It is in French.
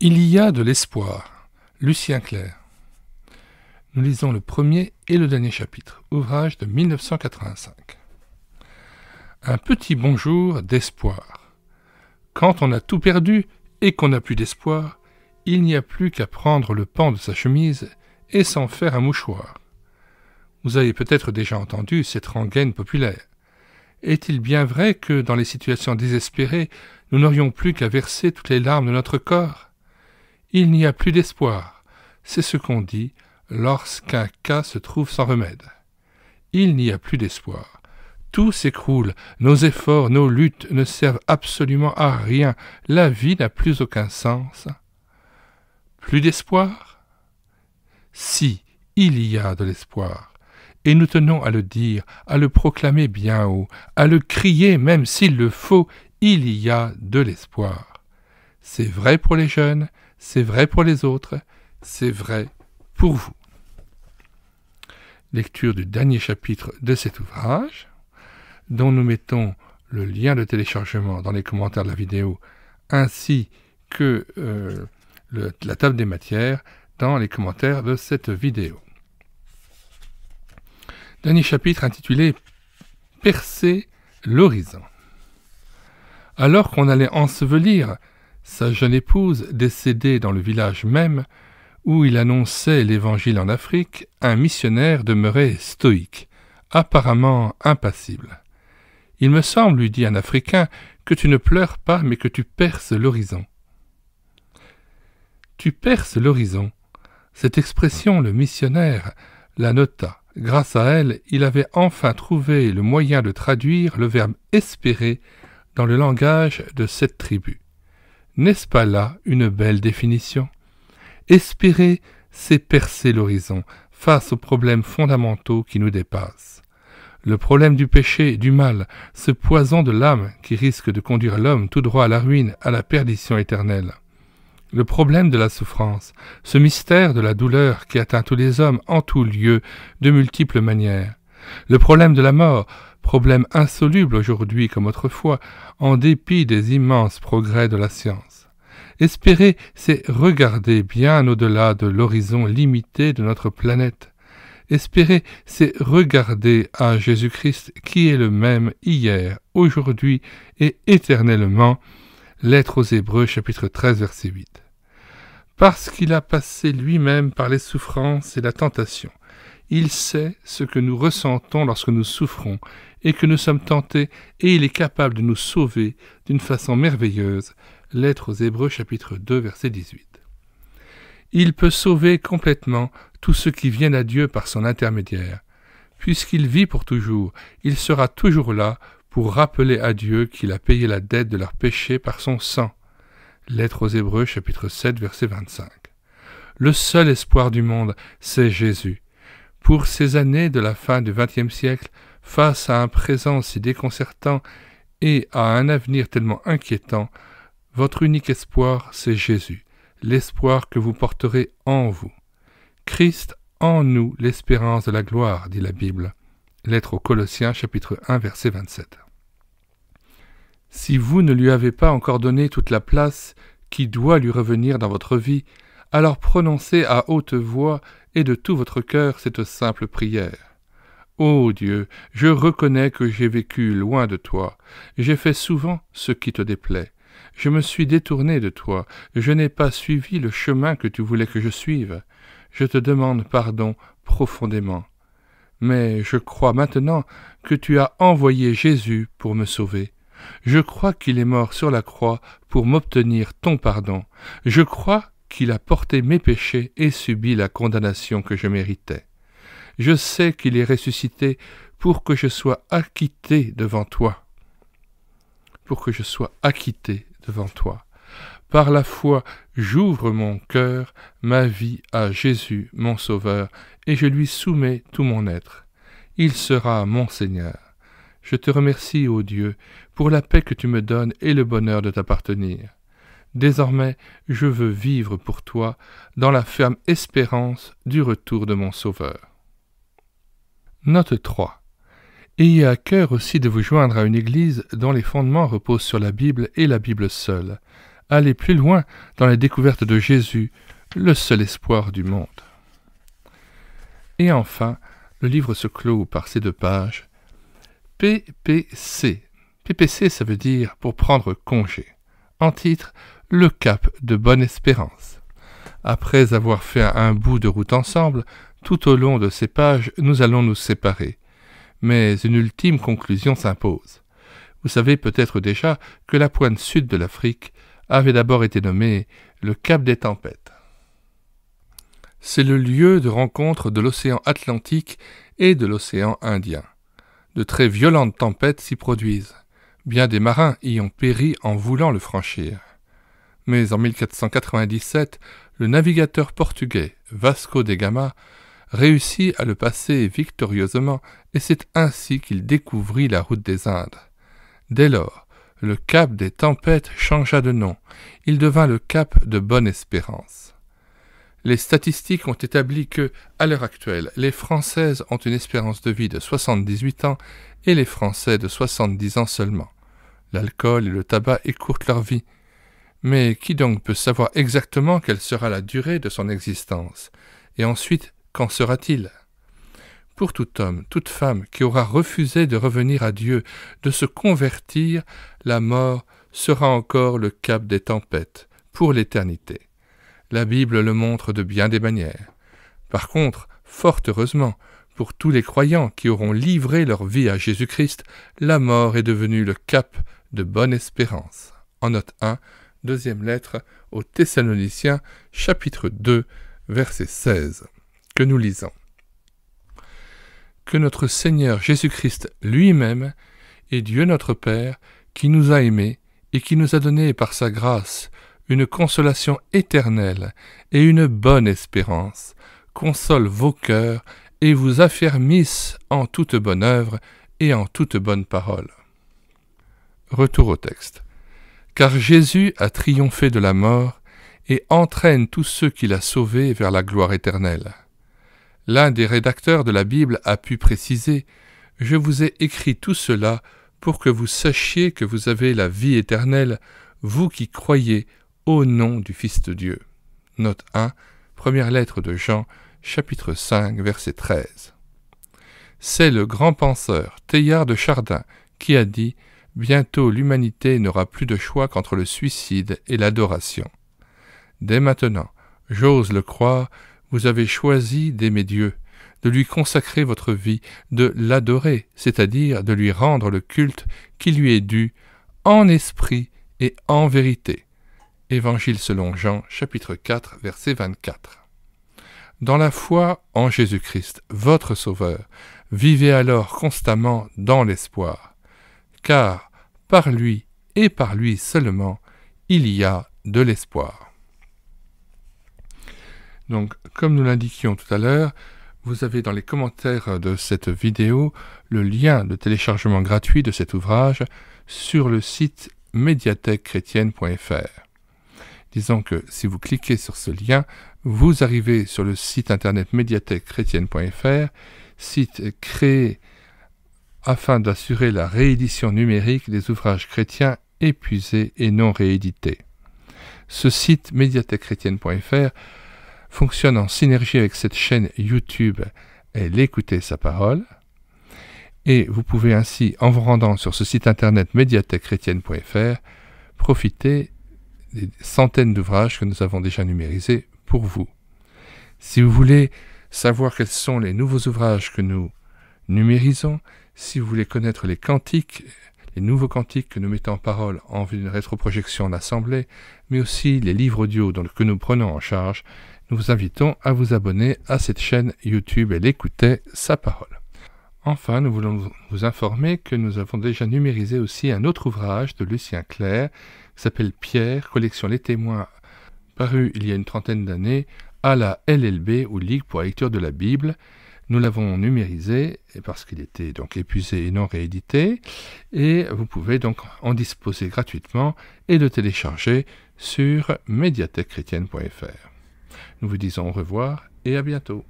Il y a de l'espoir. Lucien Clair. Nous lisons le premier et le dernier chapitre, ouvrage de 1985. Un petit bonjour d'espoir. Quand on a tout perdu et qu'on n'a plus d'espoir, il n'y a plus qu'à prendre le pan de sa chemise et s'en faire un mouchoir. Vous avez peut-être déjà entendu cette rengaine populaire. Est-il bien vrai que, dans les situations désespérées, nous n'aurions plus qu'à verser toutes les larmes de notre corps il n'y a plus d'espoir. C'est ce qu'on dit lorsqu'un cas se trouve sans remède. Il n'y a plus d'espoir. Tout s'écroule, nos efforts, nos luttes ne servent absolument à rien, la vie n'a plus aucun sens. Plus d'espoir Si, il y a de l'espoir, et nous tenons à le dire, à le proclamer bien haut, à le crier même s'il le faut, il y a de l'espoir. C'est vrai pour les jeunes, c'est vrai pour les autres, c'est vrai pour vous. Lecture du dernier chapitre de cet ouvrage, dont nous mettons le lien de téléchargement dans les commentaires de la vidéo, ainsi que euh, la table des matières dans les commentaires de cette vidéo. Dernier chapitre intitulé Percer l'horizon. Alors qu'on allait ensevelir sa jeune épouse, décédée dans le village même où il annonçait l'Évangile en Afrique, un missionnaire demeurait stoïque, apparemment impassible. Il me semble, lui dit un Africain, que tu ne pleures pas mais que tu perces l'horizon. Tu perces l'horizon. Cette expression, le missionnaire la nota. Grâce à elle, il avait enfin trouvé le moyen de traduire le verbe espérer dans le langage de cette tribu. N'est-ce pas là une belle définition Espérer, c'est percer l'horizon face aux problèmes fondamentaux qui nous dépassent. Le problème du péché, du mal, ce poison de l'âme qui risque de conduire l'homme tout droit à la ruine, à la perdition éternelle. Le problème de la souffrance, ce mystère de la douleur qui atteint tous les hommes en tout lieux de multiples manières. Le problème de la mort, problème insoluble aujourd'hui comme autrefois, en dépit des immenses progrès de la science. Espérer, c'est regarder bien au-delà de l'horizon limité de notre planète. Espérer, c'est regarder à Jésus-Christ qui est le même hier, aujourd'hui et éternellement. Lettre aux Hébreux chapitre 13 verset 8. Parce qu'il a passé lui-même par les souffrances et la tentation, il sait ce que nous ressentons lorsque nous souffrons et que nous sommes tentés, et il est capable de nous sauver d'une façon merveilleuse. Lettre aux Hébreux chapitre 2 verset 18. Il peut sauver complètement tous ceux qui viennent à Dieu par son intermédiaire. Puisqu'il vit pour toujours, il sera toujours là pour rappeler à Dieu qu'il a payé la dette de leurs péchés par son sang. Lettre aux Hébreux chapitre 7 verset 25. Le seul espoir du monde, c'est Jésus pour ces années de la fin du XXe siècle, face à un présent si déconcertant et à un avenir tellement inquiétant, votre unique espoir, c'est Jésus, l'espoir que vous porterez en vous. Christ en nous, l'espérance de la gloire, dit la Bible. Lettre aux Colossiens chapitre 1 verset 27. Si vous ne lui avez pas encore donné toute la place qui doit lui revenir dans votre vie, alors prononcez à haute voix et de tout votre cœur cette simple prière. Ô Dieu, je reconnais que j'ai vécu loin de toi, j'ai fait souvent ce qui te déplaît. Je me suis détourné de toi, je n'ai pas suivi le chemin que tu voulais que je suive. Je te demande pardon profondément. Mais je crois maintenant que tu as envoyé Jésus pour me sauver. Je crois qu'il est mort sur la croix pour m'obtenir ton pardon. Je crois qu'il a porté mes péchés et subi la condamnation que je méritais. Je sais qu'il est ressuscité pour que je sois acquitté devant toi. Pour que je sois acquitté devant toi. Par la foi, j'ouvre mon cœur, ma vie à Jésus, mon Sauveur, et je lui soumets tout mon être. Il sera mon Seigneur. Je te remercie, ô Dieu, pour la paix que tu me donnes et le bonheur de t'appartenir. Désormais, je veux vivre pour toi dans la ferme espérance du retour de mon Sauveur. Note 3. Ayez à cœur aussi de vous joindre à une Église dont les fondements reposent sur la Bible et la Bible seule. Allez plus loin dans la découverte de Jésus, le seul espoir du monde. Et enfin, le livre se clôt par ces deux pages. PPC. PPC, ça veut dire pour prendre congé en titre Le Cap de Bonne-Espérance. Après avoir fait un bout de route ensemble, tout au long de ces pages, nous allons nous séparer. Mais une ultime conclusion s'impose. Vous savez peut-être déjà que la pointe sud de l'Afrique avait d'abord été nommée le Cap des Tempêtes. C'est le lieu de rencontre de l'océan Atlantique et de l'océan Indien. De très violentes tempêtes s'y produisent. Bien des marins y ont péri en voulant le franchir. Mais en 1497, le navigateur portugais Vasco de Gama réussit à le passer victorieusement et c'est ainsi qu'il découvrit la route des Indes. Dès lors, le cap des tempêtes changea de nom. Il devint le cap de Bonne Espérance les statistiques ont établi que, à l'heure actuelle, les Françaises ont une espérance de vie de 78 ans et les Français de 70 ans seulement. L'alcool et le tabac écourtent leur vie. Mais qui donc peut savoir exactement quelle sera la durée de son existence Et ensuite, qu'en sera-t-il Pour tout homme, toute femme qui aura refusé de revenir à Dieu, de se convertir, la mort sera encore le cap des tempêtes, pour l'éternité. La Bible le montre de bien des manières. Par contre, fort heureusement, pour tous les croyants qui auront livré leur vie à Jésus-Christ, la mort est devenue le cap de bonne espérance. En note 1, deuxième lettre aux Thessaloniciens, chapitre 2, verset 16, que nous lisons. Que notre Seigneur Jésus-Christ lui-même et Dieu notre Père, qui nous a aimés et qui nous a donné par sa grâce une consolation éternelle et une bonne espérance, consolent vos cœurs et vous affermissent en toute bonne œuvre et en toute bonne parole. Retour au texte. Car Jésus a triomphé de la mort et entraîne tous ceux qu'il a sauvés vers la gloire éternelle. L'un des rédacteurs de la Bible a pu préciser Je vous ai écrit tout cela pour que vous sachiez que vous avez la vie éternelle, vous qui croyez au nom du Fils de Dieu. Note 1, première lettre de Jean, chapitre 5, verset 13. C'est le grand penseur Théard de Chardin qui a dit Bientôt l'humanité n'aura plus de choix qu'entre le suicide et l'adoration. Dès maintenant, j'ose le croire, vous avez choisi d'aimer Dieu, de lui consacrer votre vie, de l'adorer, c'est-à-dire de lui rendre le culte qui lui est dû en esprit et en vérité. Évangile selon Jean, chapitre 4, verset 24. Dans la foi en Jésus-Christ, votre Sauveur, vivez alors constamment dans l'espoir, car par lui et par lui seulement, il y a de l'espoir. Donc, comme nous l'indiquions tout à l'heure, vous avez dans les commentaires de cette vidéo le lien de téléchargement gratuit de cet ouvrage sur le site médiathèquechrétienne.fr. Disons que si vous cliquez sur ce lien, vous arrivez sur le site internet médiathèquechrétienne.fr, site créé afin d'assurer la réédition numérique des ouvrages chrétiens épuisés et non réédités. Ce site médiathèquechrétienne.fr fonctionne en synergie avec cette chaîne YouTube Elle l'écouter sa parole. Et vous pouvez ainsi, en vous rendant sur ce site internet médiathèquechrétienne.fr, profiter des centaines d'ouvrages que nous avons déjà numérisés pour vous. Si vous voulez savoir quels sont les nouveaux ouvrages que nous numérisons, si vous voulez connaître les cantiques, les nouveaux cantiques que nous mettons en parole en vue d'une rétroprojection en assemblée, mais aussi les livres audio dont que nous prenons en charge, nous vous invitons à vous abonner à cette chaîne YouTube et l'écouter sa parole. Enfin, nous voulons vous informer que nous avons déjà numérisé aussi un autre ouvrage de Lucien Clerc s'appelle Pierre, collection Les Témoins, paru il y a une trentaine d'années à la LLB ou Ligue pour la lecture de la Bible. Nous l'avons numérisé parce qu'il était donc épuisé et non réédité et vous pouvez donc en disposer gratuitement et le télécharger sur médiathèquechrétienne.fr. Nous vous disons au revoir et à bientôt.